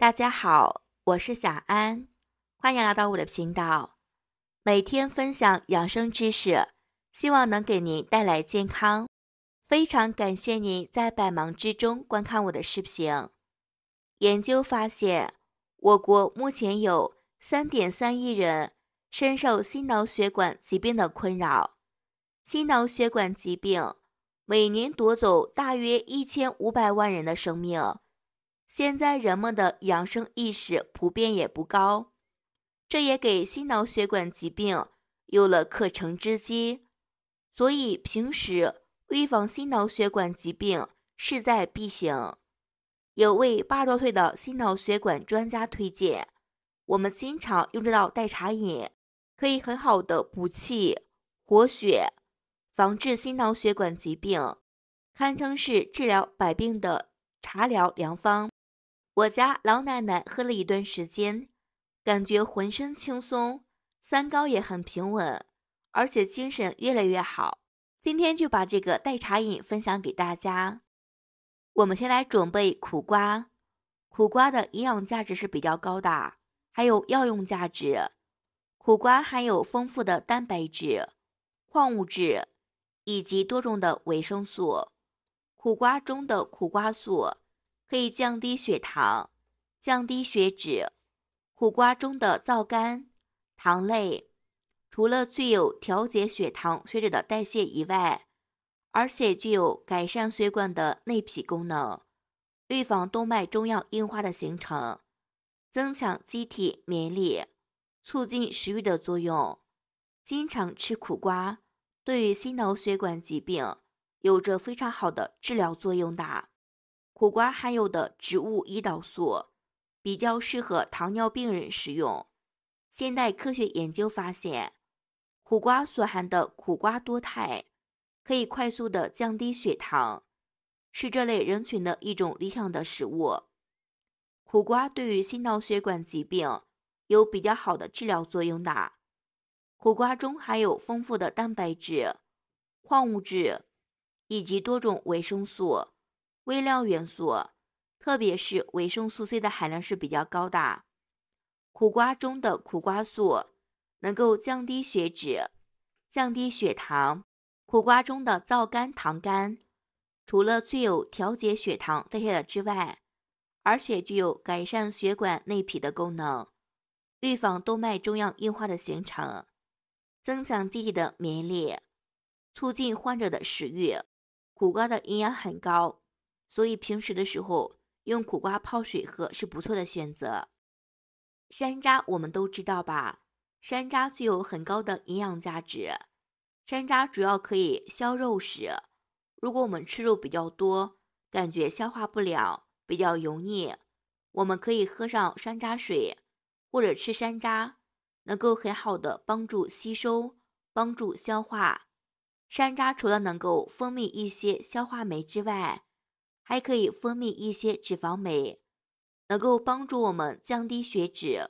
大家好，我是小安，欢迎来到我的频道，每天分享养生知识，希望能给您带来健康。非常感谢您在百忙之中观看我的视频。研究发现，我国目前有三点三亿人深受心脑血管疾病的困扰，心脑血管疾病每年夺走大约一千五百万人的生命。现在人们的养生意识普遍也不高，这也给心脑血管疾病有了可乘之机。所以平时预防心脑血管疾病势在必行。有位八十多岁的心脑血管专家推荐，我们经常用这道代茶饮，可以很好的补气、活血、防治心脑血管疾病，堪称是治疗百病的茶疗良方。我家老奶奶喝了一段时间，感觉浑身轻松，三高也很平稳，而且精神越来越好。今天就把这个代茶饮分享给大家。我们先来准备苦瓜，苦瓜的营养价值是比较高的，还有药用价值。苦瓜含有丰富的蛋白质、矿物质以及多种的维生素。苦瓜中的苦瓜素。可以降低血糖、降低血脂。苦瓜中的皂苷、糖类，除了具有调节血糖、血脂的代谢以外，而且具有改善血管的内皮功能、预防动脉粥样硬化的形成、增强机体免疫力、促进食欲的作用。经常吃苦瓜，对于心脑血管疾病有着非常好的治疗作用的。苦瓜含有的植物胰岛素，比较适合糖尿病人食用。现代科学研究发现，苦瓜所含的苦瓜多肽，可以快速的降低血糖，是这类人群的一种理想的食物。苦瓜对于心脑血管疾病有比较好的治疗作用的。苦瓜中含有丰富的蛋白质、矿物质以及多种维生素。微量元素，特别是维生素 C 的含量是比较高的。苦瓜中的苦瓜素能够降低血脂、降低血糖。苦瓜中的皂苷、糖苷，除了具有调节血糖代谢的之外，而且具有改善血管内皮的功能，预防动脉粥样硬化的形成，增强机体的免疫力，促进患者的食欲。苦瓜的营养很高。所以平时的时候用苦瓜泡水喝是不错的选择。山楂我们都知道吧？山楂具有很高的营养价值。山楂主要可以消肉食，如果我们吃肉比较多，感觉消化不了，比较油腻，我们可以喝上山楂水或者吃山楂，能够很好的帮助吸收、帮助消化。山楂除了能够分泌一些消化酶之外，还可以分泌一些脂肪酶，能够帮助我们降低血脂，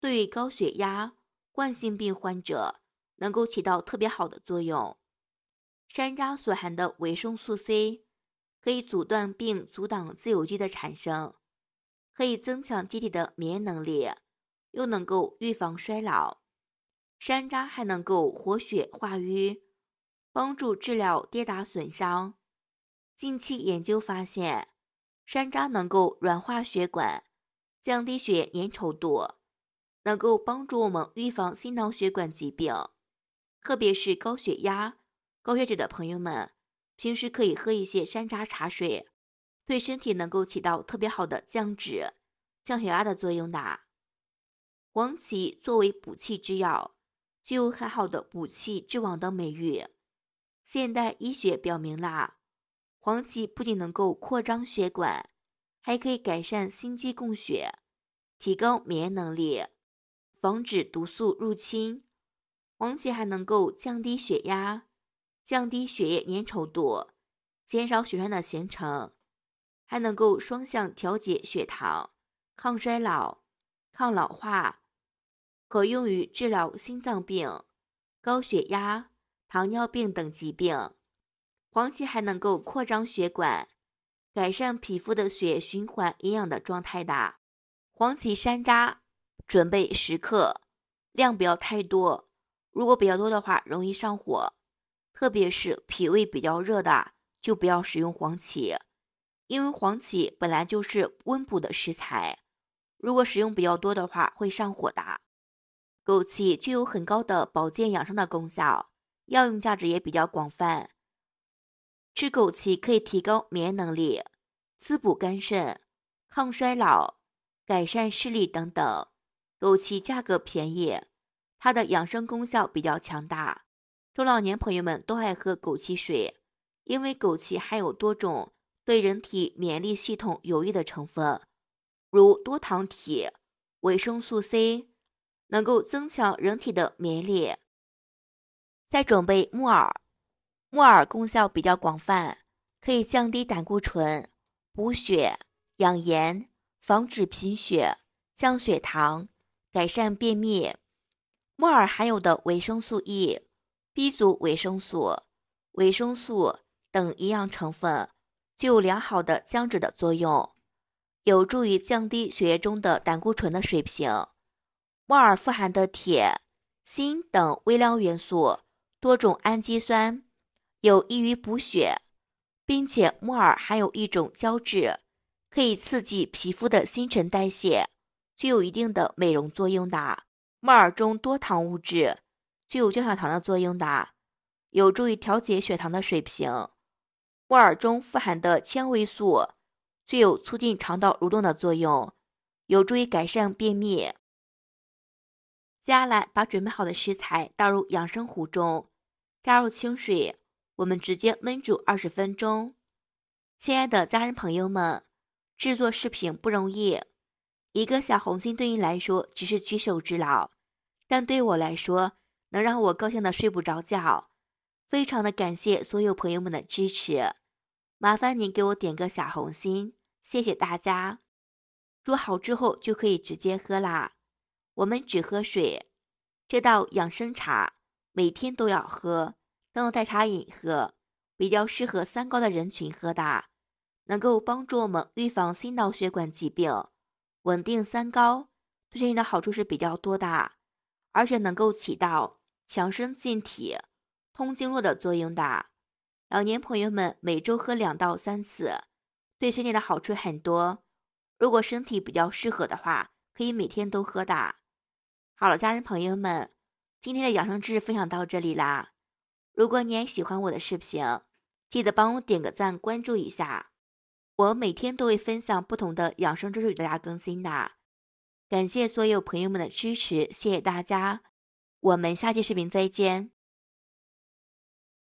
对于高血压、冠心病患者能够起到特别好的作用。山楂所含的维生素 C，可以阻断并阻挡自由基的产生，可以增强机体的免疫能力，又能够预防衰老。山楂还能够活血化瘀，帮助治疗跌打损伤。近期研究发现，山楂能够软化血管，降低血粘稠度，能够帮助我们预防心脑血管疾病，特别是高血压、高血脂的朋友们，平时可以喝一些山楂茶水，对身体能够起到特别好的降脂、降血压的作用呐。黄芪作为补气之药，具有很好的补气之王的美誉。现代医学表明了。黄芪不仅能够扩张血管，还可以改善心肌供血，提高免疫能力，防止毒素入侵。黄芪还能够降低血压，降低血液粘稠度，减少血栓的形成，还能够双向调节血糖，抗衰老、抗老化，可用于治疗心脏病、高血压、糖尿病等疾病。黄芪还能够扩张血管，改善皮肤的血循环、营养的状态的。黄芪、山楂，准备十克，量不要太多。如果比较多的话，容易上火，特别是脾胃比较热的，就不要使用黄芪，因为黄芪本来就是温补的食材，如果使用比较多的话，会上火的。枸杞具有很高的保健养生的功效，药用价值也比较广泛。吃枸杞可以提高免疫能力、滋补肝肾、抗衰老、改善视力等等。枸杞价格便宜，它的养生功效比较强大。中老年朋友们都爱喝枸杞水，因为枸杞含有多种对人体免疫系统有益的成分，如多糖体、维生素 C，能够增强人体的免疫力。再准备木耳。木耳功效比较广泛，可以降低胆固醇、补血、养颜、防止贫血、降血糖、改善便秘。木耳含有的维生素 E、B 族维生素、维生素等营养成分，具有良好的降脂的作用，有助于降低血液中的胆固醇的水平。木耳富含的铁、锌等微量元素、多种氨基酸。有益于补血，并且木耳含有一种胶质，可以刺激皮肤的新陈代谢，具有一定的美容作用的。木耳中多糖物质具有降血糖的作用的，有助于调节血糖的水平。木耳中富含的纤维素具有促进肠道蠕动的作用，有助于改善便秘。接下来，把准备好的食材倒入养生壶中，加入清水。我们直接焖煮二十分钟。亲爱的家人朋友们，制作视频不容易，一个小红心对你来说只是举手之劳，但对我来说能让我高兴的睡不着觉。非常的感谢所有朋友们的支持，麻烦您给我点个小红心，谢谢大家。煮好之后就可以直接喝啦。我们只喝水，这道养生茶每天都要喝。当用代茶饮喝，比较适合三高的人群喝的，能够帮助我们预防心脑血管疾病，稳定三高，对身体的好处是比较多的，而且能够起到强身健体、通经络的作用的。老年朋友们每周喝两到三次，对身体的好处很多。如果身体比较适合的话，可以每天都喝的。好了，家人朋友们，今天的养生知识分享到这里啦。如果你也喜欢我的视频，记得帮我点个赞、关注一下，我每天都会分享不同的养生知识与大家更新的。感谢所有朋友们的支持，谢谢大家，我们下期视频再见。